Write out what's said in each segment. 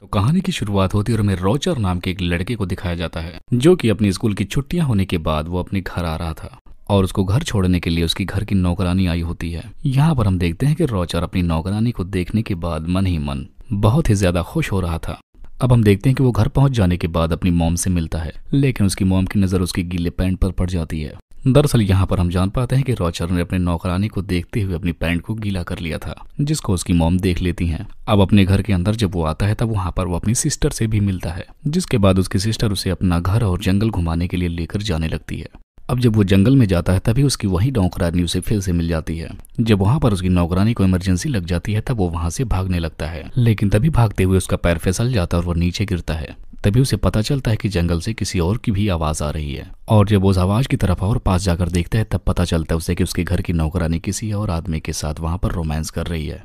तो कहानी की शुरुआत होती है और हमें रोचर नाम के एक लड़के को दिखाया जाता है जो कि अपनी स्कूल की छुट्टियां होने के बाद वो अपने घर आ रहा था और उसको घर छोड़ने के लिए उसकी घर की नौकरानी आई होती है यहाँ पर हम देखते हैं कि रोचर अपनी नौकरानी को देखने के बाद मन ही मन बहुत ही ज्यादा खुश हो रहा था अब हम देखते हैं कि वो घर पहुंच जाने के बाद अपनी मोम से मिलता है लेकिन उसकी मोम की नजर उसके गीले पैंट पर पड़ जाती है दरअसल यहाँ पर हम जान पाते हैं कि रॉचर ने अपने नौकरानी को देखते हुए अपनी पैंट को गीला कर लिया था जिसको उसकी मोम देख लेती हैं अब अपने घर के अंदर जब वो आता है तब वहाँ पर वो अपनी सिस्टर से भी मिलता है जिसके बाद उसकी सिस्टर उसे अपना घर और जंगल घुमाने के लिए लेकर जाने लगती है अब जब वो जंगल में जाता है तभी उसकी वही नौकरानी उसे फिर से मिल जाती है जब वहाँ पर उसकी नौकरानी को इमरजेंसी लग जाती है तब वो वहाँ से भागने लगता है लेकिन तभी भागते हुए उसका पैर फिसल जाता है और वो नीचे गिरता है तभी उसे पता चलता है कि जंगल से किसी और की भी आवाज़ आ रही है और जब उस आवाज़ की तरफ और पास जाकर देखता है तब पता चलता है उसे कि उसके घर की नौकरानी किसी और आदमी के साथ वहाँ पर रोमांस कर रही है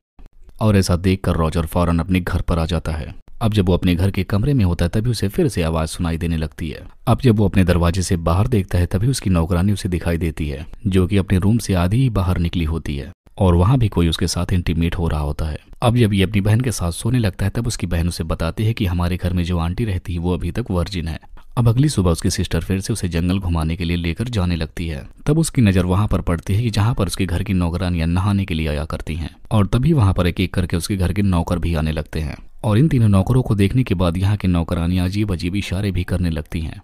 और ऐसा देख रॉजर फौरन अपने घर पर आ जाता है अब जब वो अपने घर के कमरे में होता है तभी उसे फिर से आवाज़ सुनाई देने लगती है अब जब वो अपने दरवाजे से बाहर देखता है तभी उसकी नौकरानी उसे दिखाई देती है जो कि अपने रूम से आधी ही बाहर निकली होती है और वहां भी कोई उसके साथ इंटीमेट हो रहा होता है अब जब ये अपनी बहन के साथ सोने लगता है तब उसकी बहन उसे बताती है कि हमारे घर में जो आंटी रहती है वो अभी तक वर्जिन है अब अगली सुबह उसकी सिस्टर फिर से उसे जंगल घुमाने के लिए लेकर जाने लगती है तब उसकी नजर वहां पर पड़ती है कि जहां पर उसके घर की नौकरानियां नहाने के लिए आया करती हैं और तभी वहां पर एक एक करके उसके घर के नौकर भी आने लगते हैं और इन तीनों नौकरों को देखने के बाद यहाँ की नौकरानियां अजीब अजीब इशारे भी करने लगती हैं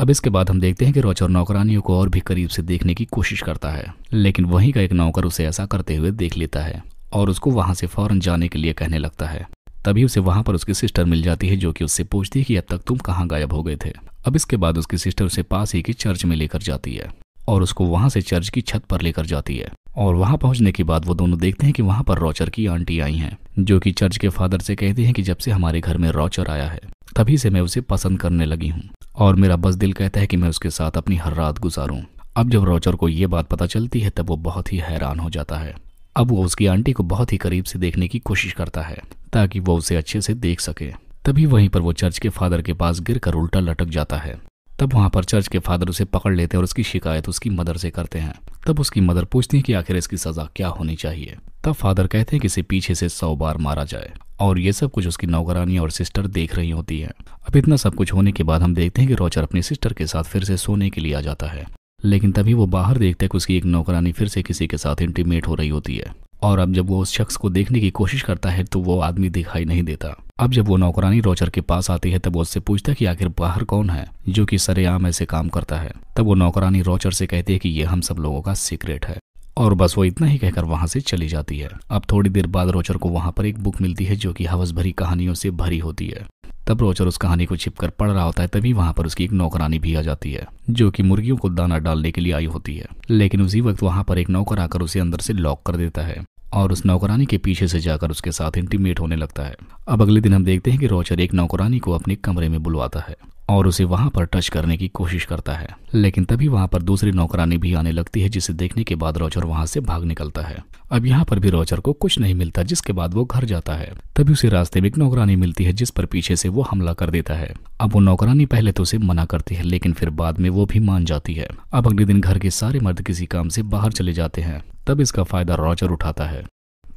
अब इसके बाद हम देखते हैं कि रोचर नौकरानियों को और भी करीब से देखने की कोशिश करता है लेकिन वहीं का एक नौकर उसे ऐसा करते हुए देख लेता है और उसको वहां से फौरन जाने के लिए कहने लगता है तभी उसे वहां पर उसकी सिस्टर मिल जाती है जो कि उससे पूछती है कि अब तक तुम कहाँ गायब हो गए थे अब इसके बाद उसकी सिस्टर उसे पास ही के चर्च में लेकर जाती है और उसको वहां से चर्च की छत पर लेकर जाती है और वहां पहुंचने के बाद वो दोनों देखते हैं कि वहां पर रॉचर की आंटी आई हैं जो कि चर्च के फादर से कहती हैं कि जब से हमारे घर में रॉचर आया है तभी से मैं उसे पसंद करने लगी हूँ और मेरा बस दिल कहता है कि मैं उसके साथ अपनी हर रात गुजारूं अब जब रोचर को ये बात पता चलती है तब वो बहुत ही हैरान हो जाता है अब वो उसकी आंटी को बहुत ही करीब से देखने की कोशिश करता है ताकि वो उसे अच्छे से देख सके तभी वहीं पर वो चर्च के फादर के पास गिर कर उल्टा लटक जाता है तब वहाँ पर चर्च के फादर उसे पकड़ लेते हैं और उसकी शिकायत उसकी मदर से करते हैं तब उसकी मदर पूछती है कि आखिर इसकी सज़ा क्या होनी चाहिए तब फादर कहते हैं कि इसे पीछे से सौ बार मारा जाए और ये सब कुछ उसकी नौकरानी और सिस्टर देख रही होती है अब इतना सब कुछ होने के बाद हम देखते हैं कि रोचर अपनी सिस्टर के साथ फिर से सोने के लिए आ जाता है लेकिन तभी वो बाहर देखते है कि उसकी एक नौकरानी फिर से किसी के साथ इंटीमेट हो रही होती है और अब जब वो उस शख्स को देखने की कोशिश करता है तो वो आदमी दिखाई नहीं देता अब जब वो नौकरानी रोचर के पास आती है तब वो उससे पूछता है कि आखिर बाहर कौन है जो कि सरेआम ऐसे काम करता है तब वो नौकरानी रोचर से कहती है कि ये हम सब लोगों का सीक्रेट है और बस वो इतना ही कहकर वहां से चली जाती है अब थोड़ी देर बाद रोचर को वहां पर एक बुक मिलती है जो कि हवस भरी कहानियों से भरी होती है तब रोचर उस कहानी को छिपकर पढ़ रहा होता है तभी वहां पर उसकी एक नौकरानी भी आ जाती है जो कि मुर्गियों को दाना डालने के लिए आई होती है लेकिन उसी वक्त वहां पर एक नौकर आकर उसे अंदर से लॉक कर देता है और उस नौकरानी के पीछे से जाकर उसके साथ इंटीमेट होने लगता है अब अगले दिन हम देखते हैं कि रोचर एक नौकरानी को अपने कमरे में बुलवाता है और उसे वहां पर टच करने की कोशिश करता है लेकिन तभी वहां पर दूसरी नौकरानी भी आने लगती है जिसे देखने के बाद रोचर वहां से भाग निकलता है अब यहाँ पर भी रोजर को कुछ नहीं मिलता जिसके बाद वो घर जाता है तभी उसे रास्ते में एक नौकरानी मिलती है जिस पर पीछे से वो हमला कर देता है अब वो नौकरानी पहले तो उसे मना करती है लेकिन फिर बाद में वो भी मान जाती है अब अगले दिन घर के सारे मर्द किसी काम से बाहर चले जाते हैं तब इसका फायदा रोचर उठाता है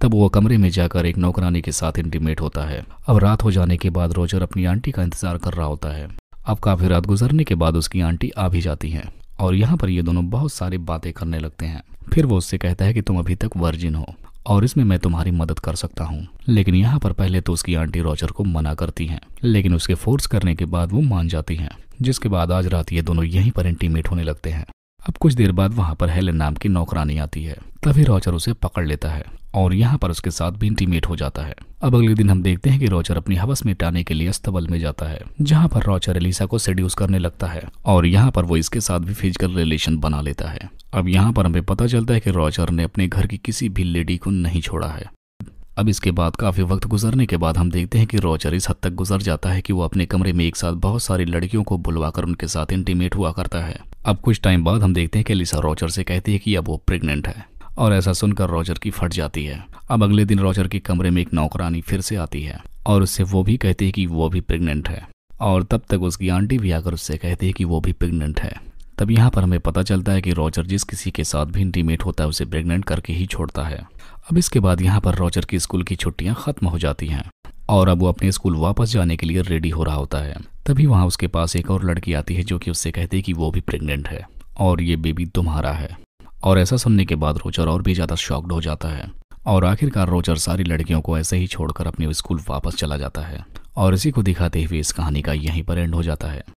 तब वो कमरे में जाकर एक नौकरानी के साथ इंटीमेट होता है अब रात हो जाने के बाद रोजर अपनी आंटी का इंतजार कर रहा होता है अब काफ़ी रात गुजरने के बाद उसकी आंटी आ भी जाती है और यहाँ पर ये दोनों बहुत सारी बातें करने लगते हैं फिर वो उससे कहता है कि तुम अभी तक वर्जिन हो और इसमें मैं तुम्हारी मदद कर सकता हूँ लेकिन यहाँ पर पहले तो उसकी आंटी रोजर को मना करती हैं लेकिन उसके फोर्स करने के बाद वो मान जाती हैं जिसके बाद आज रात ये दोनों यहीं पर इंटीमेट होने लगते हैं अब कुछ देर बाद वहां पर हेलन नाम की नौकरानी आती है तभी रॉचर उसे पकड़ लेता है और यहाँ पर उसके साथ भी इंटीमेट हो जाता है अब अगले दिन हम देखते हैं कि रॉचर अपनी हवस मिटाने के लिए अस्तबल में जाता है जहाँ पर रॉचर एलिसा को सेड्यूस करने लगता है और यहाँ पर वो इसके साथ भी फिजिकल रिलेशन बना लेता है अब यहाँ पर हमें पता चलता है कि रॉचर ने अपने घर की किसी भी लेडी को नहीं छोड़ा है अब इसके बाद काफ़ी वक्त गुजरने के बाद हम देखते हैं कि रॉचर इस हद तक गुजर जाता है कि वो अपने कमरे में एक साथ बहुत सारी लड़कियों को बुलवाकर उनके साथ इंटीमेट हुआ करता है अब कुछ टाइम बाद हम देखते हैं कि लिसा रॉचर से कहती है कि अब वो प्रेग्नेंट है और ऐसा सुनकर रॉजर की फट जाती है अब अगले दिन रॉजर के कमरे में एक नौकरानी फिर से आती है और उससे वो भी कहती है कि वो भी प्रेग्नेंट है और तब तक उसकी आंटी भी आकर उससे कहती है कि वो भी प्रेग्नेंट है तब यहाँ पर हमें पता चलता है कि रॉजर जिस किसी के साथ भी इंटीमेट होता है उसे प्रेग्नेंट करके ही छोड़ता है अब इसके बाद यहाँ पर रॉजर की स्कूल की छुट्टियाँ खत्म हो जाती हैं और अब वो अपने स्कूल वापस जाने के लिए रेडी हो रहा होता है तभी वहाँ उसके पास एक और लड़की आती है जो कि उससे कहती है कि वो भी प्रेग्नेंट है और ये बेबी तुम्हारा है और ऐसा सुनने के बाद रोचर और भी ज़्यादा शॉक्ड हो जाता है और आखिरकार रोचर सारी लड़कियों को ऐसे ही छोड़कर अपने स्कूल वापस चला जाता है और इसी को दिखाते हुए इस कहानी का यहीं पर एंड हो जाता है